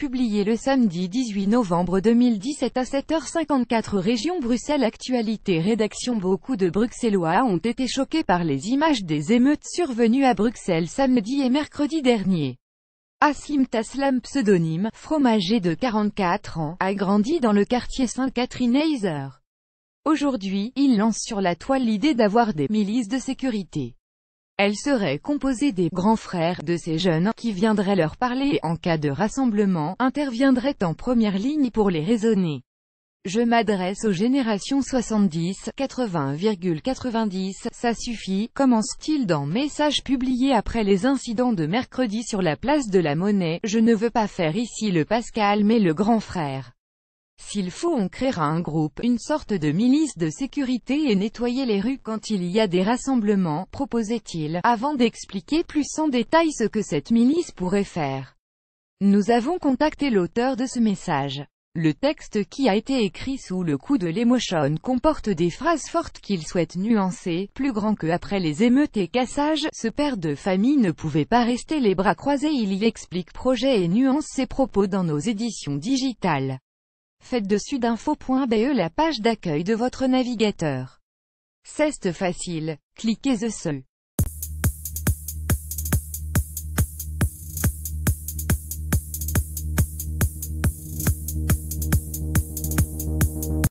publié le samedi 18 novembre 2017 à 7h54 Région Bruxelles Actualité Rédaction Beaucoup de Bruxellois ont été choqués par les images des émeutes survenues à Bruxelles samedi et mercredi dernier. Assim Taslam pseudonyme, fromager de 44 ans, a grandi dans le quartier saint catherine heiser Aujourd'hui, il lance sur la toile l'idée d'avoir des milices de sécurité. Elle serait composée des « grands frères » de ces jeunes, qui viendraient leur parler et en cas de rassemblement, interviendraient en première ligne pour les raisonner. Je m'adresse aux générations 70, 80,90, ça suffit, commence-t-il dans message publié après les incidents de mercredi sur la place de la Monnaie, je ne veux pas faire ici le Pascal mais le grand frère. S'il faut on créera un groupe, une sorte de milice de sécurité et nettoyer les rues quand il y a des rassemblements, proposait-il, avant d'expliquer plus en détail ce que cette milice pourrait faire. Nous avons contacté l'auteur de ce message. Le texte qui a été écrit sous le coup de l'émotion comporte des phrases fortes qu'il souhaite nuancer, plus grand que après les émeutes et cassages, ce père de famille ne pouvait pas rester les bras croisés il y explique projet et nuance ses propos dans nos éditions digitales. Faites dessus d'info.be la page d'accueil de votre navigateur. C'est facile. Cliquez The